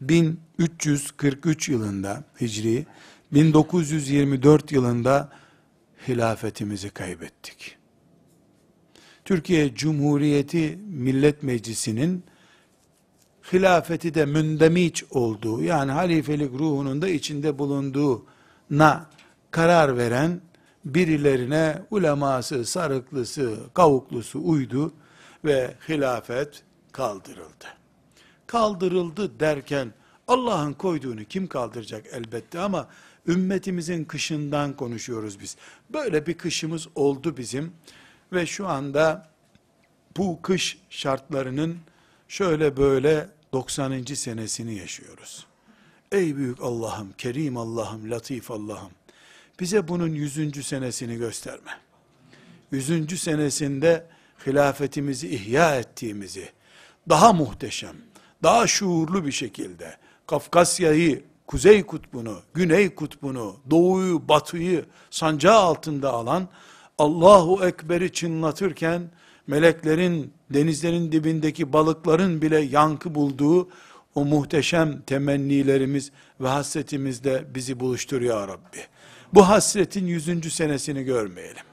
1343 yılında Hicri, 1924 yılında hilafetimizi kaybettik. Türkiye Cumhuriyeti Millet Meclisi'nin hilafeti de mündemiç olduğu, yani halifelik ruhunun da içinde bulunduğuna karar veren birilerine uleması, sarıklısı, kavuklusu uydu ve hilafet kaldırıldı kaldırıldı derken Allah'ın koyduğunu kim kaldıracak elbette ama ümmetimizin kışından konuşuyoruz biz. Böyle bir kışımız oldu bizim ve şu anda bu kış şartlarının şöyle böyle 90. senesini yaşıyoruz. Ey büyük Allah'ım, kerim Allah'ım, latif Allah'ım. Bize bunun 100. senesini gösterme. 100. senesinde hilafetimizi ihya ettiğimizi, daha muhteşem, daha şuurlu bir şekilde Kafkasya'yı, Kuzey Kutbu'nu, Güney Kutbu'nu, Doğu'yu, Batı'yı sancağı altında alan, Allahu Ekber'i çınlatırken, meleklerin, denizlerin dibindeki balıkların bile yankı bulduğu, o muhteşem temennilerimiz ve hasretimiz de bizi buluşturuyor Rabbi. Bu hasretin yüzüncü senesini görmeyelim.